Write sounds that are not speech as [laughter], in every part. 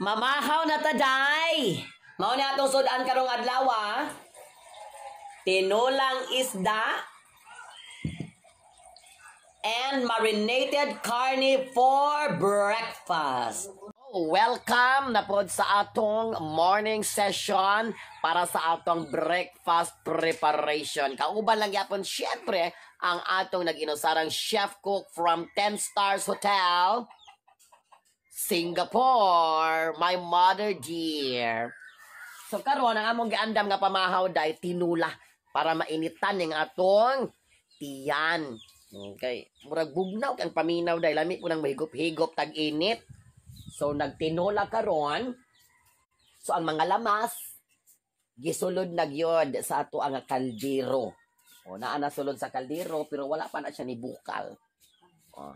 Mamahaw na taday! Mao na atong sudan karong adlaw Tinulang isda and marinated carne for breakfast. Oh, welcome na po sa atong morning session para sa atong breakfast preparation. Kauban lang yapon syempre ang atong nag chef cook from 10 Stars Hotel. Singapore, my mother dear. So karon ang among giandam nga pamahaw dai tinula para mainitan ning atong tiyan. Okay. Murag bugnaw kang paminaw dai lami po nang mahigop-higop tag-init. So nagtinola karon. So ang mga lamas gisulod na gyud sa ato ang kaldero. O naa na sulod sa kaldero pero wala pa na siya ni bukal. O.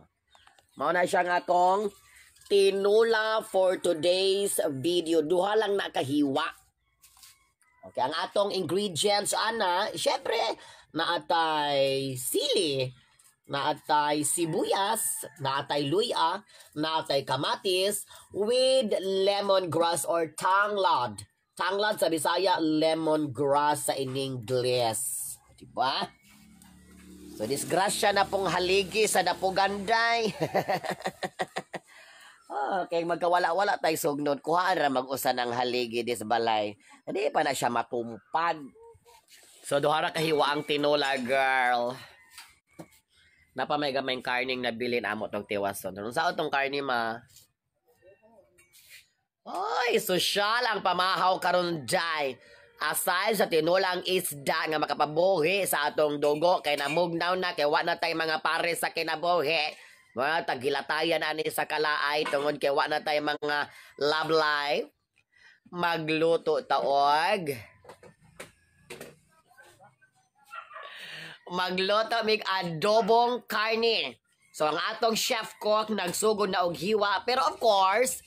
Mao na siya nga atong tinula for today's video. Duha lang nakahiwa. Okay, ang atong ingredients ana, syempre naatay sili, naatay sibuyas, naatay luya, naatay kamatis with lemongrass or tanglad. Tanglad sa Bisaya, lemongrass sa English. Diba? So, disgrasya na pong haligi sa napuganday. [laughs] Ah, kay magkawala-wala tay sugnon kuhaan ra mag-usa ng haligi dis balay. Hindi pa na siya matumpad. So duhara ra kahiwa ang tinola girl. Napamay gamay karning na bilin amo tong tiwason. Nung saon tong karni ma? Oy, sosyal ang pamahaw karon jay. Asal sa tinulang isda nga makapabuhi sa atong dugo kay namugnaw na kay wa na tay mga pare sa kinabuhi. Mga tagilatayan na ni sa kalaay tungod kay wa na tay mga love life. Magluto taog. Magluto mig adobong karne. So ang atong chef cook nagsugod na og hiwa pero of course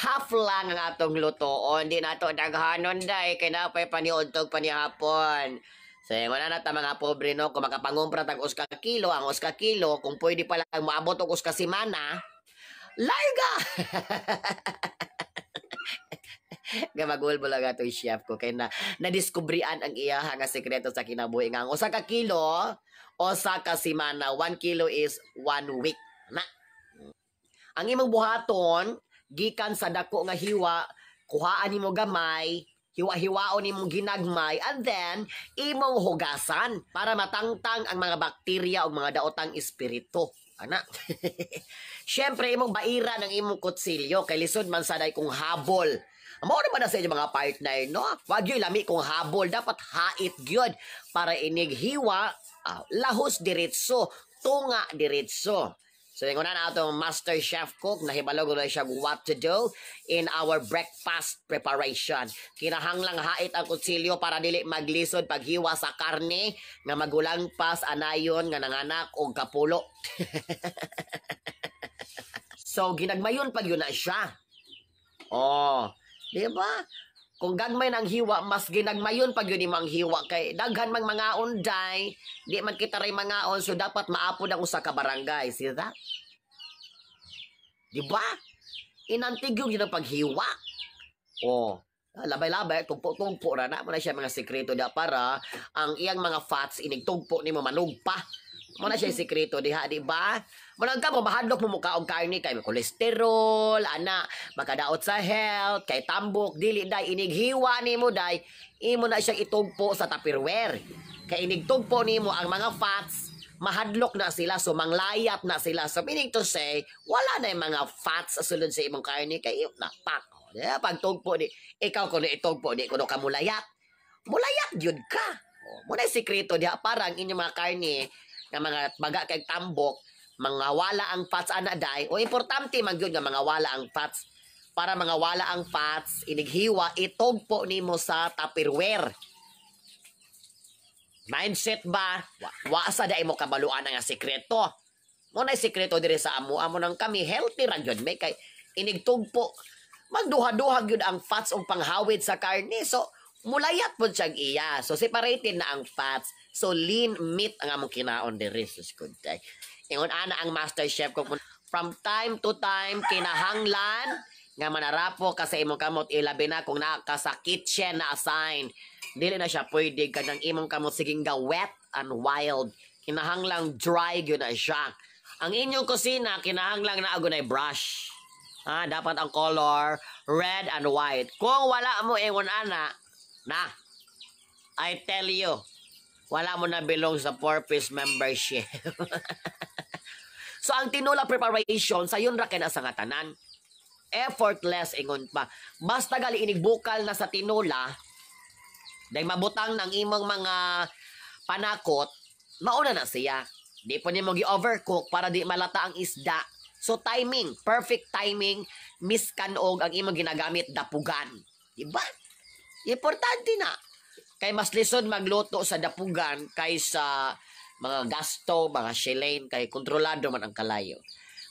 half lang ang atong lutoon. Di nato daghanon dai kay napay paniudtog pa ni hapon. Say, wala na ta mga pobre no, kung makapangumpra tag uska kilo, ang uska kilo, kung pwede pala maabot og uska semana, larga! [laughs] Gamagol mo lang ato chef ko kay na nadiskubrian ang iya nga sekreto sa kinabuhi nga ang usa ka kilo o sa ka semana 1 kilo is 1 week na ang imong buhaton gikan sa dako nga hiwa kuhaan nimo gamay hiwa-hiwaon imong ginagmay and then imong hugasan para matangtang ang mga bakterya o mga daotang espiritu ana syempre [laughs] imong baira ng imong kutsilyo kay lisod man saday kung habol Amo na ba na sa inyo mga partner, no? Wag yung lami kung habol. Dapat hait gyud para inighiwa, ah, lahos diretso, tunga diretso. So, yung una na itong master chef cook, nahibalog na siya what to do in our breakfast preparation. Kinahanglang hait ang kutsilyo para dili maglisod paghiwa sa karne nga magulang pa anayon nga nanganak o kapulo. [laughs] so, ginagmayon pag yun na siya. Oh, di ba? kung gagmay ng hiwa mas ginagmayon pag yun ang hiwa kay daghan mang mga unday di man kita ray mga on so dapat maapo ang usa ka barangay see that di ba inantigyog yun ang paghiwa oh labay-labay tugpo-tugpo ra na mo na siya mga sekreto da para ang iyang mga fats inigtugpo nimo manugpa mo na siya sekreto diha di ba Murag ka mo mo mukha og karne kay kolesterol, ana, makadaot sa health, kay tambok, dili day inighiwa nimo day, imo na siya itugpo sa Tupperware. Kay inigtugpo nimo ang mga fats, mahadlok na sila, so manglayat na sila. So meaning to say, wala na yung mga fats sa sulod sa imong karne kay iyo na pak. Yeah, pagtugpo ni, ikaw ko ni itugpo ni kuno kamulayat. Mulayat gyud ka. Oh, Muna yung sikreto diha parang inyong mga karne nga mga baga kay tambok mangawala ang fats anaday o importante man gyud nga wala ang fats para mga wala ang fats inighiwa itog po nimo sa Tupperware mindset ba wa, wa sa dai mo kabaluan nga sekreto mo na sekreto diri sa amo amo nang kami healthy ra gyud may kay inigtog po magduha-duha gyud ang fats og panghawid sa karne so mulayat po siyang iya. So, separated na ang fats. So, lean meat ang among kinaon de Jesus good day. Ingon ana ang master chef ko from time to time kinahanglan nga manarapo ka sa imong kamot ilabi na kung naka sa kitchen na assign. Dili na siya pwede kanang imong kamot siging ga wet and wild. Kinahanglang dry gyud na siya. Ang inyong kusina kinahanglang na agunay brush. Ha, dapat ang color red and white. Kung wala mo ingon eh, ana, na I tell you, wala mo na belong sa four piece membership. [laughs] So ang tinula preparation sa yun ra kay na sangatanan. Effortless ingon pa. Basta gali inigbukal na sa tinula dahil mabutang ng imong mga panakot, mauna na siya. Di po niya mong overcook para di malata ang isda. So timing, perfect timing, miskanog ang imong ginagamit dapugan. Di ba? Importante na. Kay mas lison magluto sa dapugan kaysa mga gasto, mga shilane, kay kontrolado man ang kalayo.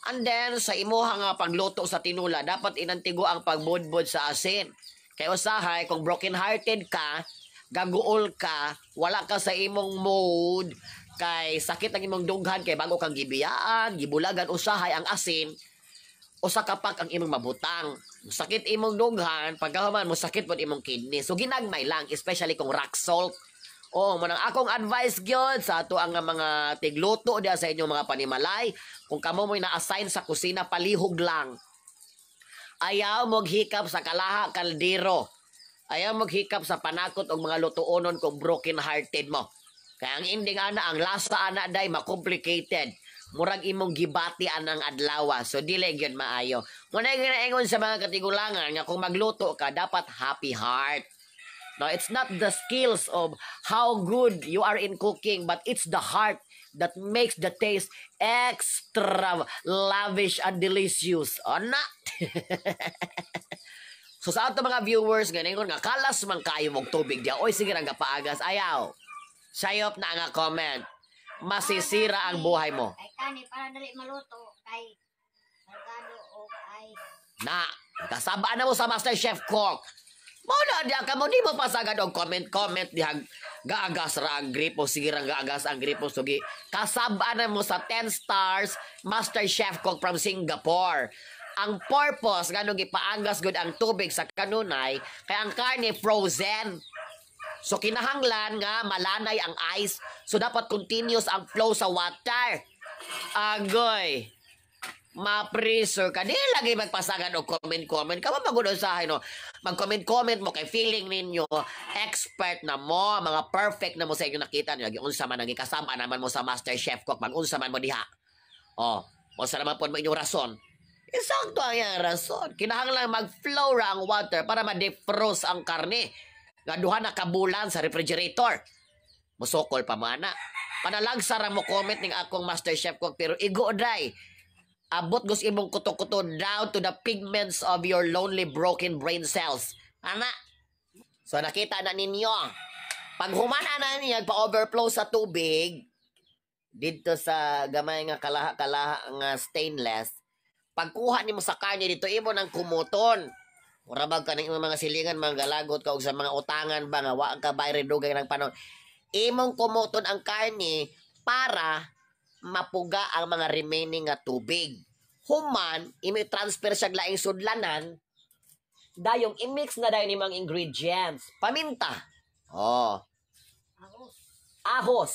And then, sa imuha nga pagluto sa tinula, dapat inantigo ang pagbudbud sa asin. Kay usahay, kung broken-hearted ka, gaguol ka, wala ka sa imong mood, kay sakit ang imong dughan, kay bago kang gibiyaan, gibulagan, usahay ang asin, usa kapak ang imong mabutang. Sakit imong dughan, pagkahuman mo sakit po imong kidney. So ginagmay lang, especially kung rock salt. Oo, oh, manang akong advice gyud sa ato ang mga tigluto diya sa inyong mga panimalay. Kung kamo mo na-assign sa kusina, palihog lang. Ayaw mog sa kalaha kaldero. Ayaw mog sa panakot og mga lutuonon kung broken hearted mo. Kaya ang ending ana, ang lasa ana day makomplicated. Murag imong gibati anang adlaw. So dili gyud maayo. Muna ginaingon sa mga katigulangan nga kung magluto ka dapat happy heart. No, it's not the skills of how good you are in cooking, but it's the heart that makes the taste extra lavish and delicious. O na? [laughs] so sa ato mga viewers, ko nga kalas man kayo mong tubig diya. Oy, sige nga paagas. Ayaw. Sayop na nga comment. Masisira ang buhay mo. Kay kani, para dali maluto. Kay Mergado o kay... Na, kasabaan na mo sa Master Chef Cook. Mao di diya ka mo di mo pasagad og comment comment dihag gaagas ra ang gripo sige ra gaagas ang gripo sugi kasab-an mo sa 10 stars master chef cook from Singapore ang purpose nganong gipaanggas gud ang tubig sa kanunay kay ang karne frozen so kinahanglan nga malanay ang ice so dapat continuous ang flow sa water agoy ma-preserve ka. Di lagi magpasagan o comment-comment. Kawa magunaw sa akin, no? Mag-comment-comment mo kay feeling ninyo, expert na mo, mga perfect na mo sa inyo nakita nyo. Nag-unsa man, nagikasama naman mo sa Master Chef Cook, mag-unsa man mo diha. O, oh, unsa naman po mo inyong rason. Isakto ang iyang rason. Kinahanglan mag-flow ra ang water para ma-defrost ang karne. Nga duha na kabulan sa refrigerator. Musokol pa mana. Panalagsara mo comment ning akong Master Chef Cook pero igo day abot gos imong kuto down to the pigments of your lonely broken brain cells. Ana. So nakita na ninyo. Pag humana na niya pa-overflow sa tubig dito sa gamay nga kalaha-kalaha nga stainless, pagkuha nimo sa kanya dito imo nang kumuton. Murabag ka ng mga silingan, mga galagot ka, o sa mga utangan ba nga, wa ka bayre dugay ng panon. Imong kumuton ang karne para mapuga ang mga remaining nga tubig. Human, imi-transfer siya laing sudlanan, dayong i-mix na dayon imong ingredients. Paminta. Oh. Ahos. Ahos.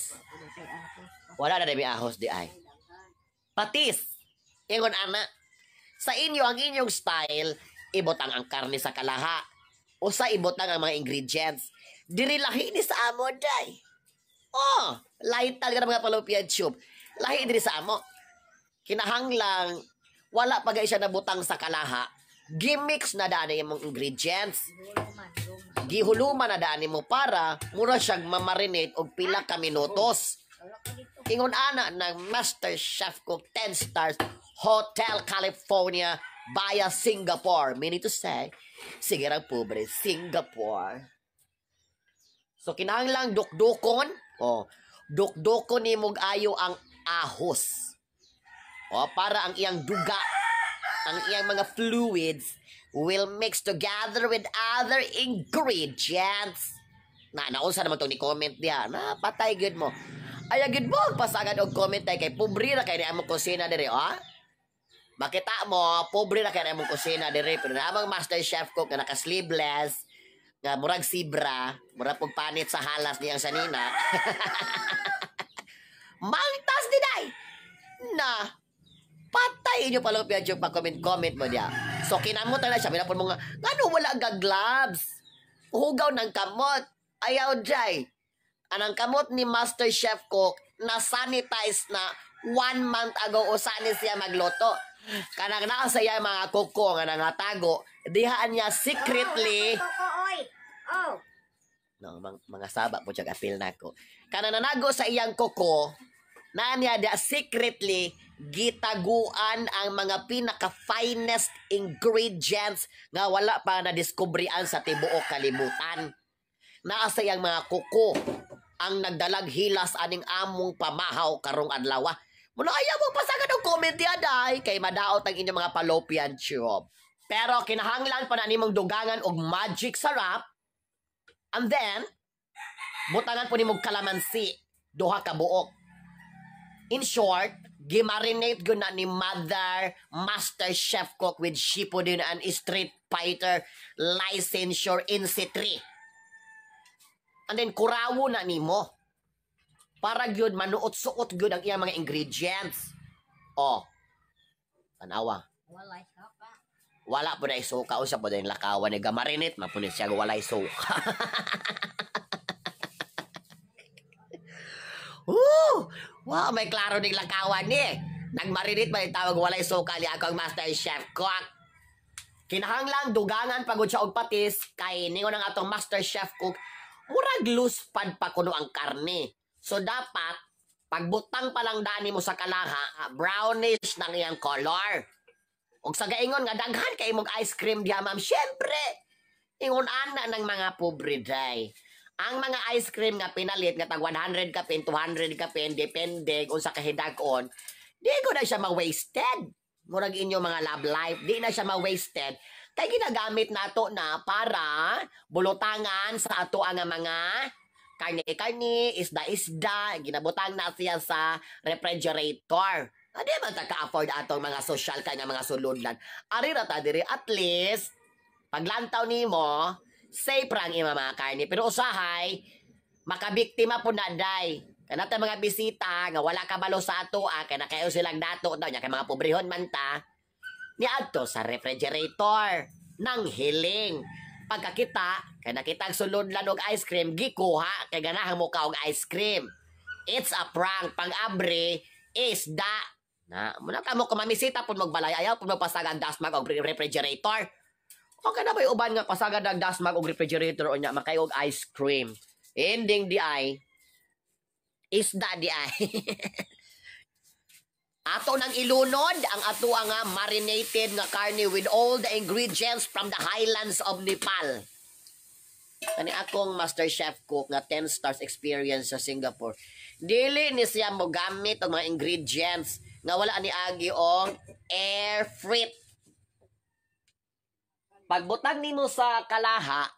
Wala na dami ahos di ay. Patis. Ingon ana. Sa inyo ang inyong style, ibotang ang karne sa kalaha o sa ibotang ang mga ingredients. Dirilahi ni sa amo day. Oh, light talaga mga fallopian tube lahi diri sa amo kinahanglang wala pa siya butang sa kalaha Gimix na daan imong ingredients gihuluman na daan mo para mura siyang mamarinate og pila ka minutos ingon ana ng master chef cook 10 stars hotel california via singapore meaning to say sige ra pobre singapore so kinahanglang dukdukon oh dukdukon ni mog ayo ang ahos. O para ang iyang duga, ang iyang mga fluids will mix together with other ingredients. Na naunsa naman tong ni comment diya. Na patay gud mo. Ay gud mo pasagad og comment kay pobre ra kay among kusina diri, ha? Makita mo, pobre ra kay among kusina diri pero namang master chef ko nga naka sleeveless nga murag sibra, murag panit sa halas niyang sanina. [laughs] Maligtas din ay na patay inyo pala pa yung pag-comment-comment mo niya. So, kinamot na siya. Pinapon mo nga, ano wala ga gloves? Hugaw ng kamot. Ayaw jay. Anang kamot ni Master Chef Cook na sanitize na one month ago o sani siya magluto. Kanang naa iya mga kuko nga nangatago, dihaan niya secretly. Oh, oh, oh, oh. oh, oh, oh no, mga, mga saba po siya apil nako. Kanang nanago sa iyang kuko, Nanyada secretly gitaguan ang mga pinaka-finest ingredients nga wala pa na nadiskubrian sa tibuok kalibutan. Naasay ang mga kuko ang nagdalag hilas aning among pamahaw karong adlaw. Muna ah, ayaw mo pasagan og comment yaday kay madaot ang inyong mga palopian tube. Pero kinahanglan pa na nimong dugangan og magic sarap. And then, butangan po nimong kalamansi. Duha ka buok. In short, gimarinate ko na ni Mother Master Chef Cook with Shippuden and Street Fighter Licensure in C3. And then kurawo na ni mo. Para gyud manuot-suot gyud ang iyang mga ingredients. Oh. Tanawa. Walay suka. Wala po na isuka. Usa po na yung lakawan. Nagamarinate. Mapunit siya. Walay suka. [laughs] Woo! Wow, may klaro ding lakawan ni. Eh. Nagmarinit man tawag walay sukali ang master chef cook. Kinahanglan dugangan pagod siya og patis kay ningon ang atong master chef cook murag loose pad pa kuno ang karne. So dapat pagbutang pa lang dani mo sa kalaha, brownish nang iyang color. Ug sa gaingon nga daghan kay imong ice cream diha ma'am, syempre. Ingon ana ng mga pobre day. Ang mga ice cream nga pinalit nga tag 100 ka pin, 200 ka pin, depende kung sa kahidag-on, di ko na siya ma-wasted. Murag inyo mga love life, di na siya ma-wasted. Kay ginagamit nato na para bulutangan sa ato ang mga kani-kani, isda-isda, ginabutang na siya sa refrigerator. Hindi ah, man ta ka-afford atong mga social kay mga suludlan. Ari ra ta diri at least paglantaw nimo say rang ima mga karni. Pero usahay, makabiktima po na day. Kanata mga bisita, nga wala ka balo sa ato, ah, kaya kayo silang dato daw, niya kay mga pobrehon man ta. Niadto sa refrigerator ng hiling. Pagkakita, kay nakita sulod lan ice cream, gikuha kay ganahan mo ka og ice cream. It's a prank. Pag-abre, is da. Na, muna ka mo kumamisita pud magbalay ayaw pud magpasagag dasmag og refrigerator. Okay ka na ba uban nga pasaga dagdas mag og refrigerator o niya, makay og ice cream. Ending di ay, isda di ay. [laughs] Ato nang ilunod ang ato nga ah, marinated nga karne with all the ingredients from the highlands of Nepal. Kani akong master chef cook nga 10 stars experience sa Singapore. Dili ni siya mo gamit ang mga ingredients nga wala ni agi og air frit. Pagbutang nimo sa kalaha,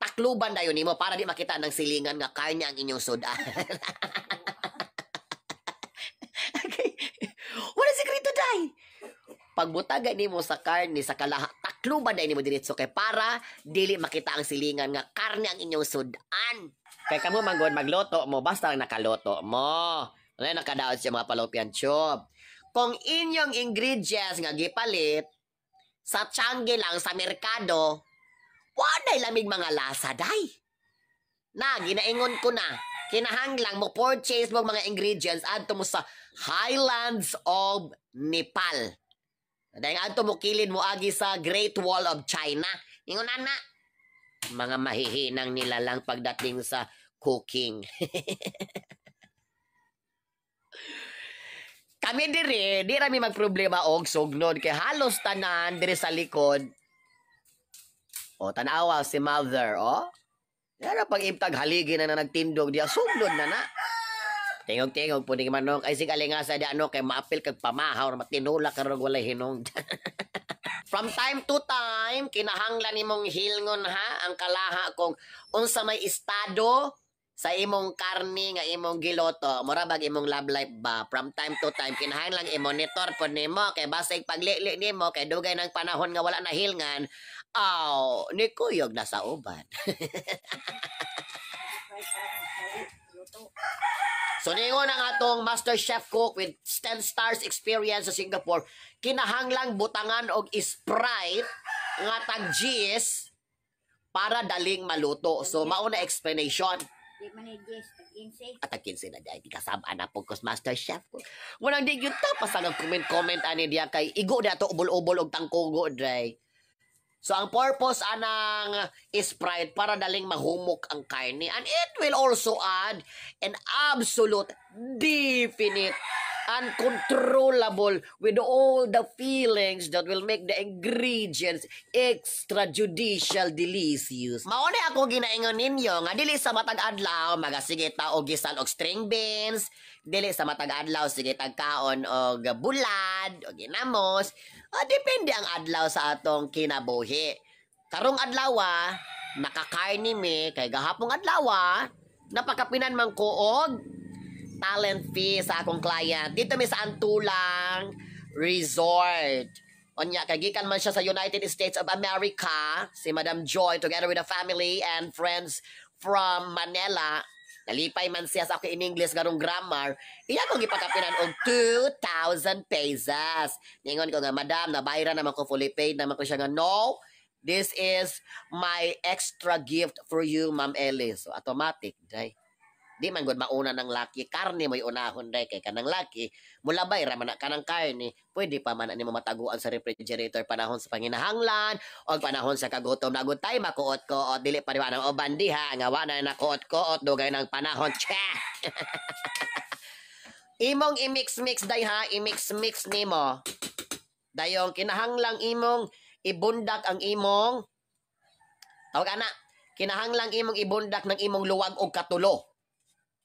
takluban dayon nimo para di makita ng silingan nga kanya ang inyong sudan. [laughs] okay. Wala sikreto day. Pagbutag nimo sa karne sa kalaha, takluban dayon nimo diretso kay para dili makita ang silingan nga karne ang inyong sudan. Kay kamo manggon magluto mo basta lang nakaloto mo. Ano nakadaot siya mga palopian chop. Kung inyong ingredients nga gipalit, sa tiyangge lang sa merkado, wanay lamig mga lasa, day. Na, ginaingon ko na, kinahanglang mo purchase mo mga ingredients adto mo sa Highlands of Nepal. Dahil adto mo kilid mo agi sa Great Wall of China. Ingon na mga mahihinang nila lang pagdating sa cooking. [laughs] Kami diri, di rami magproblema og sugnod kay halos tanan diri sa likod. O tanawa si mother, o. Pero pag imtag haligi na, na nagtindog diya sugnod na na. Tingog-tingog po ni manok. Ay si alingasa di ano kay maapil kag pamahaw na matinula karog walay hinong. [laughs] From time to time kinahanglan nimong hilngon ha ang kalaha kung unsa may estado sa imong karni nga imong giloto mura bag imong love life ba from time to time kinahanglan lang i-monitor po nimo kay basig paglili nimo kay dugay ng panahon nga wala na hilngan aw oh, ni kuyog na sa uban [laughs] So na nga tong Master Chef Cook with 10 stars experience sa Singapore, kinahanglang butangan og Sprite nga tag para daling maluto. So mauna explanation. Di man ni Jess, 15 At tag-15 na di kasama na po kus master chef ko. Walang di yun tapas ang comment-comment ani diya kay igo na to ubol-ubol og tangkugo dry. So ang purpose anang Sprite para daling mahumok ang kain and it will also add an absolute definite uncontrollable with all the feelings that will make the ingredients extrajudicial delicious. Mauna ako ginaingon ninyo nga dili sa matag adlaw magasige ta og gisan og string beans, dili sa matag adlaw sige tagkaon og bulad og ginamos. O, ah, depende ang adlaw sa atong kinabuhi. Karong adlaw, ah, ni me kay gahapong adlaw, ah, napakapinan man ko og talent fee sa akong client. Dito mi sa Antulang Resort. Onya, kagikan man siya sa United States of America, si Madam Joy, together with a family and friends from Manila, nalipay man siya sa ako in English garong grammar, iya kong ipakapinan og 2,000 pesos. Ningon ko nga, madam, nabayra naman ko fully paid naman ko siya nga, no, this is my extra gift for you, Ma'am Ellis. So, automatic, day. Di man gud mauna ng laki karne may unahon day kay kanang laki mula bay ra man kanang karne pwede pa man nimo mataguan sa refrigerator panahon sa panginahanglan o panahon sa kagutom na gud tay makuot ko o dili pa diwa ng uban nga wa na nakuot ko o dugay nang panahon che [laughs] Imong i-mix-mix day ha, i-mix-mix nimo. Dayong kinahanglang imong ibundak ang imong tawag ana kinahanglang imong ibundak ng imong luwag og katulo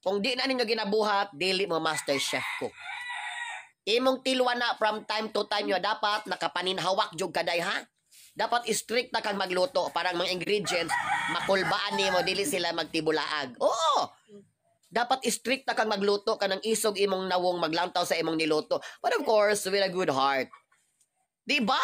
kung di na ninyo ginabuhat, dili mo master chef ko. Imong tilwa na from time to time nyo, dapat nakapaninhawak jog kaday ha? Dapat strict na kang magluto parang ang mga ingredients makulbaan nimo dili sila magtibulaag. Oo. Dapat strict na kang magluto kanang isog imong nawong maglantaw sa imong niluto. But of course, with a good heart. 'Di ba?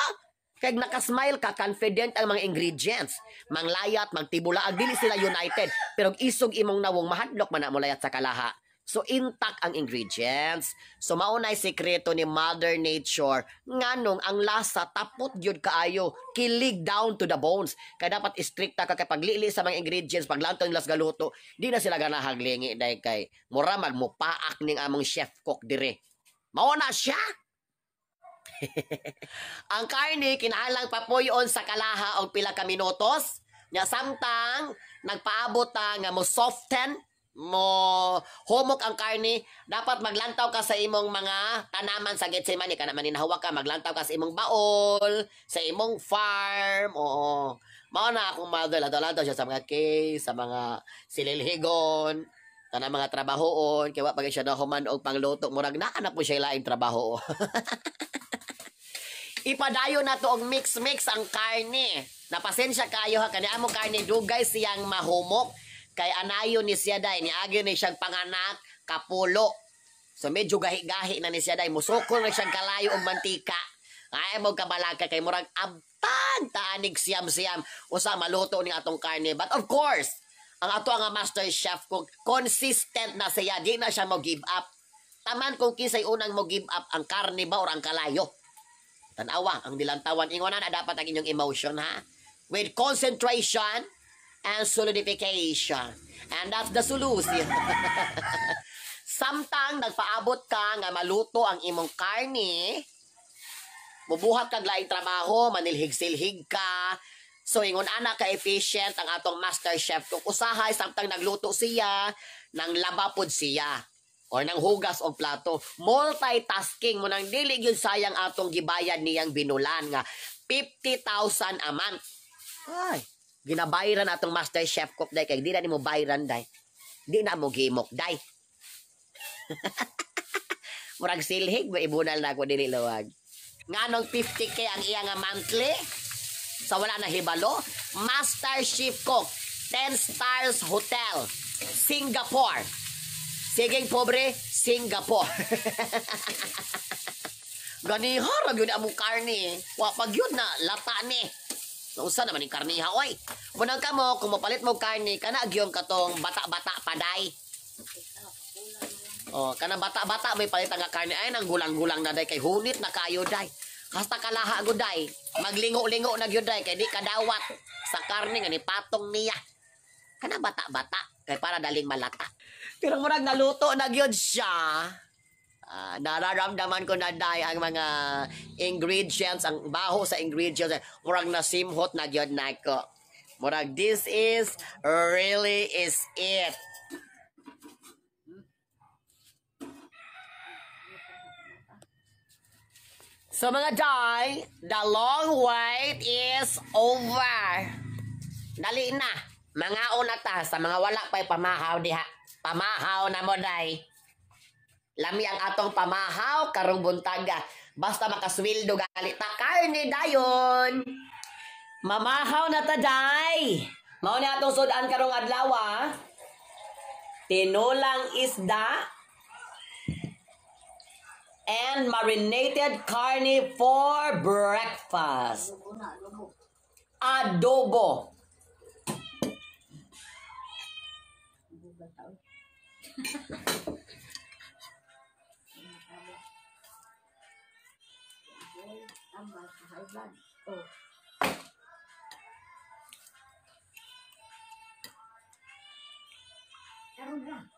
Kag nakasmile ka, confident ang mga ingredients. Manglayat, magtibula, ang dili sila united. Pero isog imong nawong mahadlok man mo layat sa kalaha. So intact ang ingredients. So maunay sekreto ni Mother Nature nganong ang lasa tapot gyud kaayo, kilig down to the bones. Kay dapat istrikta ka kay paglili sa mga ingredients paglantong las galuto, di na sila ganahaglingi dahil kay mura man mo paak ning among chef cook dire. Mao na siya. [laughs] ang karne kinalang papuyon sa kalaha og pila ka minutos nya samtang nagpaabot ta nga mo soften mo humok ang karne dapat maglantaw ka sa imong mga tanaman sa Getsemani ka naman inahawa ka maglantaw ka sa imong baol sa imong farm o mao na akong mother adolado siya sa mga case sa mga sililhigon kana mga trabahoon kay wa pa siya na human og pangluto murag naa na po siya lain trabaho [laughs] Ipadayo na to og mix-mix ang karne. Napasensya kayo ha kani amo karne dugay siyang mahumok kay anayo ni siya day ni agi ni siyang panganak kapulo. So medyo gahi-gahi na ni siya day musukol na siyang kalayo og mantika. Ay mo kabalaka kay murag abtag taanig siyam-siyam usa maluto ni atong karne. But of course, ang ato nga master chef ko consistent na siya di na siya mo give up. Taman kung kinsay unang mo give up ang karne ba or ang kalayo. Tanawa, ang nilantawan ingon na dapat ang inyong emotion ha. With concentration and solidification. And that's the solution. [laughs] Samtang nagpaabot ka nga maluto ang imong karne, mubuhat kag laing trabaho, manilhig-silhig ka, So ingon ana ka efficient ang atong master chef kung usahay samtang nagluto siya nang laba pod siya or ng hugas og plato. Multitasking mo nang dili yun sayang atong gibayad niyang binulan nga 50,000 a month. Ay, ginabayran atong master chef cook day kay di na nimo bayran day. Di na mo gimok day. [laughs] Murag silhig ba ibunal na ako dili lawag. Nganong 50k ang iya nga monthly? Sa so, wala na hibalo, master chef cook 10 stars hotel Singapore Siging pobre, Singapore. [laughs] Gani harag yun amung karne. Eh. Wapag yun na lata ni. Nausa naman yung karne ha, oy. Munang ka mo, kung mapalit mo karne, kana agyon ka bata-bata paday. Oh, kana bata-bata may palit ang karne. Ay, nang gulang-gulang na day kay hunit na kayo day. Hasta kalaha go day. Maglingo-lingo na gyud day kay di kadawat sa karne nga ni patong niya. Kana bata-bata. Kay para daling malata. Pero murag naluto na gyud siya. Uh, nararamdaman ko na dai ang mga ingredients, ang baho sa ingredients. Murag nasimhot na gyud na ko. Murag this is really is it. So mga dai, the long wait is over. Dali na. Mga una ta sa mga wala pa'y pamahaw diha. Pamahaw na mo day. Lami ang atong pamahaw karong buntaga. Basta makaswildo galit ta ni dayon. Mamahaw na ta day. Mao na atong sudan karong adlaw Tinolang isda and marinated carne for breakfast. Adobo. ng taon. Tambah kahayban. Oh. Karoon lang.